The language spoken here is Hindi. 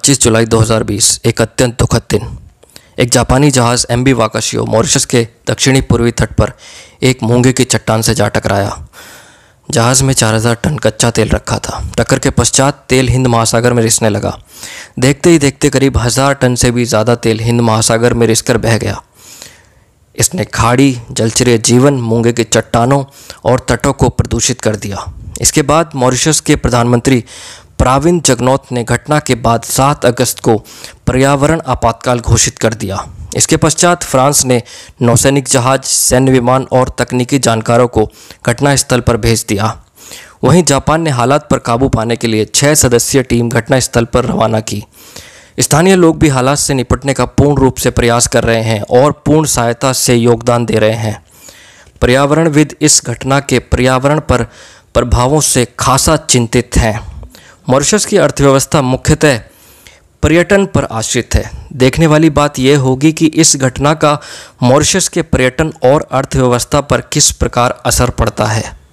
25 जुलाई 2020 एक अत्यंत दुखद दिन एक जापानी जहाज़ एम बी वाकाशियो मॉरिशस के दक्षिणी पूर्वी तट पर एक मूंगे की चट्टान से जा टकराया जहाज़ में 4000 टन कच्चा तेल रखा था टक्कर के पश्चात तेल हिंद महासागर में रिसने लगा देखते ही देखते करीब हज़ार टन से भी ज़्यादा तेल हिंद महासागर में रिसकर बह गया इसने खाड़ी जलचरे जीवन मूंगे की चट्टानों और तटों को प्रदूषित कर दिया इसके बाद मॉरिशस के प्रधानमंत्री प्रावीण जगनौत ने घटना के बाद 7 अगस्त को पर्यावरण आपातकाल घोषित कर दिया इसके पश्चात फ्रांस ने नौसैनिक जहाज सैन्य विमान और तकनीकी जानकारों को घटनास्थल पर भेज दिया वहीं जापान ने हालात पर काबू पाने के लिए छः सदस्यीय टीम घटनास्थल पर रवाना की स्थानीय लोग भी हालात से निपटने का पूर्ण रूप से प्रयास कर रहे हैं और पूर्ण सहायता से योगदान दे रहे हैं पर्यावरणविद इस घटना के पर्यावरण पर प्रभावों से खासा चिंतित हैं मॉरिशस की अर्थव्यवस्था मुख्यतः पर्यटन पर आश्रित है देखने वाली बात यह होगी कि इस घटना का मॉरिशस के पर्यटन और अर्थव्यवस्था पर किस प्रकार असर पड़ता है